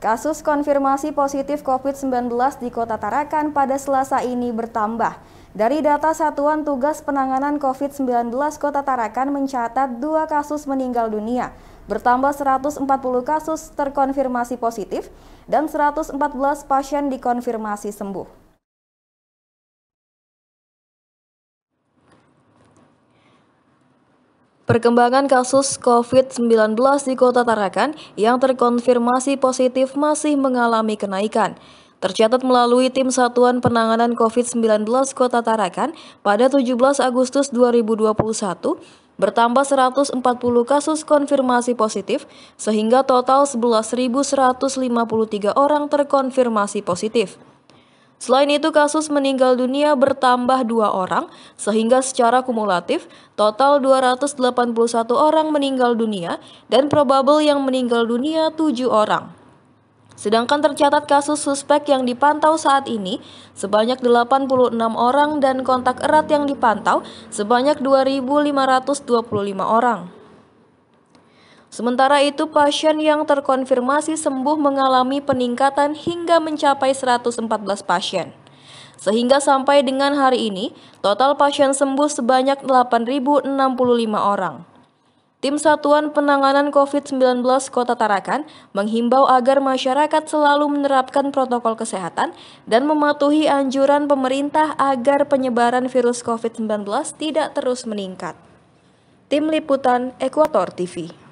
Kasus konfirmasi positif COVID-19 di Kota Tarakan pada Selasa ini bertambah. Dari data Satuan Tugas Penanganan COVID-19 Kota Tarakan mencatat dua kasus meninggal dunia, bertambah 140 kasus terkonfirmasi positif dan 114 pasien dikonfirmasi sembuh. Perkembangan kasus COVID-19 di Kota Tarakan yang terkonfirmasi positif masih mengalami kenaikan. Tercatat melalui Tim Satuan Penanganan COVID-19 Kota Tarakan pada 17 Agustus 2021, bertambah 140 kasus konfirmasi positif, sehingga total 11.153 orang terkonfirmasi positif. Selain itu, kasus meninggal dunia bertambah dua orang, sehingga secara kumulatif total 281 orang meninggal dunia dan probable yang meninggal dunia tujuh orang. Sedangkan tercatat kasus suspek yang dipantau saat ini sebanyak 86 orang dan kontak erat yang dipantau sebanyak 2.525 orang. Sementara itu, pasien yang terkonfirmasi sembuh mengalami peningkatan hingga mencapai 114 pasien. Sehingga sampai dengan hari ini, total pasien sembuh sebanyak 8.065 orang. Tim Satuan Penanganan COVID-19 Kota Tarakan menghimbau agar masyarakat selalu menerapkan protokol kesehatan dan mematuhi anjuran pemerintah agar penyebaran virus COVID-19 tidak terus meningkat. Tim Liputan Ekuator TV